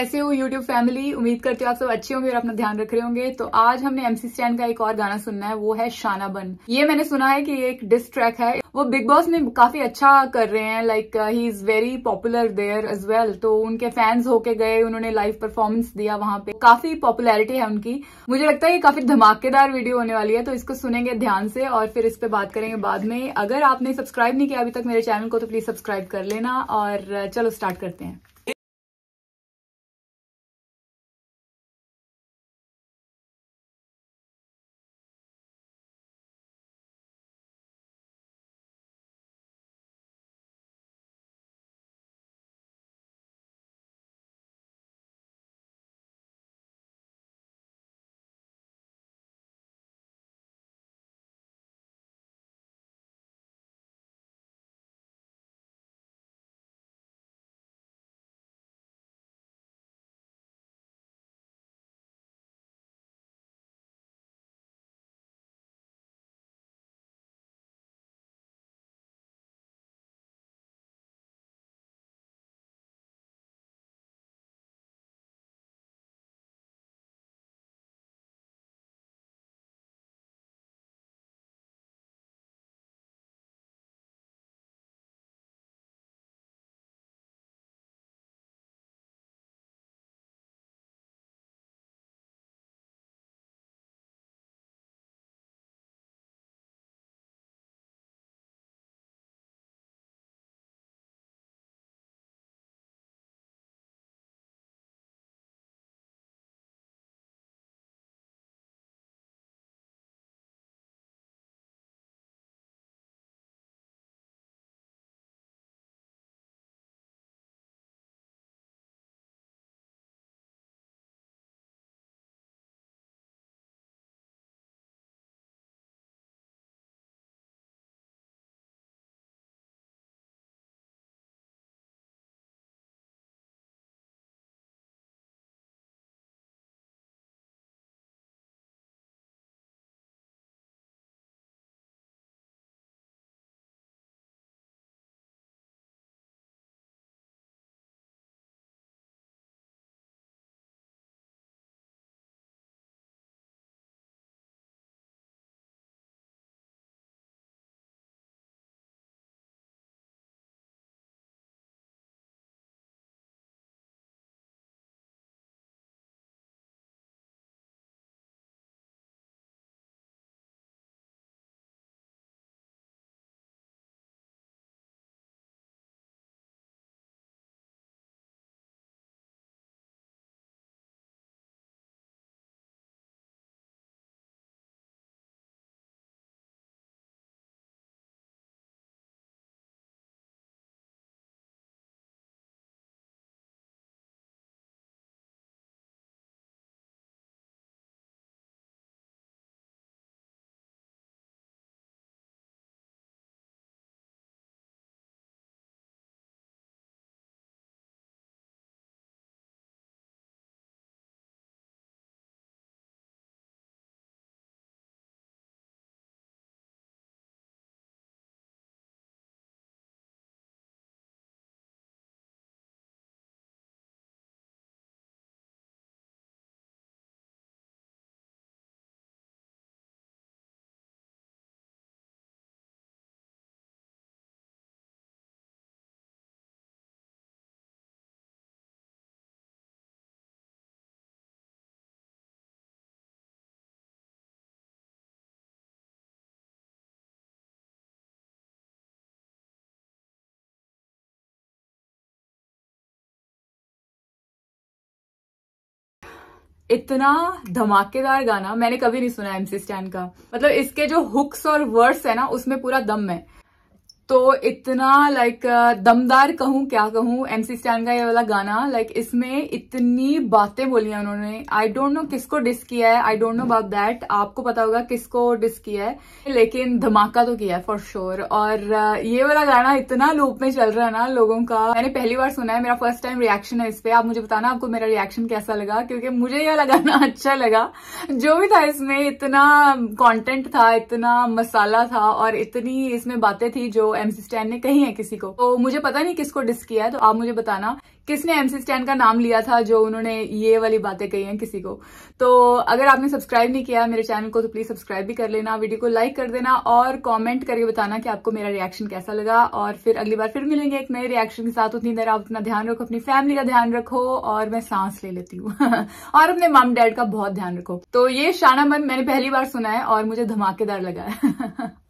कैसे हो YouTube family उम्मीद करती हूँ आप सब अच्छे होंगे और अपना ध्यान रख रहे होंगे तो आज हमने एमसी स्टैंड का एक और गाना सुनना है वो है शाना बन ये मैंने सुना है कि एक डिस ट्रैक है वो बिग बॉस में काफी अच्छा कर रहे हैं like he is very popular there as well तो उनके फैंस होके गए उन्होंने लाइव परफॉर्मेंस दिया वहां पे काफी पॉपुलैरिटी है उनकी मुझे लगता है ये काफी धमाकेदार वीडियो होने वाली है तो इसको सुनेंगे ध्यान से और फिर इस पर बात करेंगे बाद में अगर आपने सब्सक्राइब नहीं किया अभी तक मेरे चैनल को तो प्लीज सब्सक्राइब कर लेना और uh, चलो स्टार्ट करते हैं इतना धमाकेदार गाना मैंने कभी नहीं सुना एमसी स्टैंड का मतलब इसके जो हुक्स और वर्ड्स है ना उसमें पूरा दम है तो इतना लाइक दमदार कहूं क्या कहूं एमसी स्टैन का ये वाला गाना लाइक इसमें इतनी बातें बोली हैं उन्होंने आई डोंट नो किसको डिस किया है I don't know about that आपको पता होगा किसको डिस किया है लेकिन धमाका तो किया है फॉर श्योर और ये वाला गाना इतना लूप में चल रहा है ना लोगों का मैंने पहली बार सुना है मेरा फर्स्ट टाइम रिएक्शन है इस पे आप मुझे बताना आपको मेरा रिएक्शन कैसा लगा क्योंकि मुझे ये वाला गाना अच्छा लगा जो भी था इसमें इतना कॉन्टेंट था इतना मसाला था और इतनी इसमें बातें थी जो एमसी स्टैन ने कही है किसी को तो मुझे पता नहीं किसको डिस किया है तो आप मुझे बताना किसने एमसी स्टैन का नाम लिया था जो उन्होंने ये वाली बातें कही हैं किसी को तो अगर आपने सब्सक्राइब नहीं किया मेरे चैनल को तो प्लीज सब्सक्राइब भी कर लेना वीडियो को लाइक कर देना और कॉमेंट करके बताना कि आपको मेरा रिएक्शन कैसा लगा और फिर अगली बार फिर मिलेंगे एक नए रिएक्शन के साथ उतनी देर आप अपना ध्यान रखो अपनी फैमिली का ध्यान रखो और मैं सांस ले लेती हूँ और अपने मम डैड का बहुत ध्यान रखो तो ये शाना मन मैंने पहली बार सुना है और मुझे धमाकेदार लगा है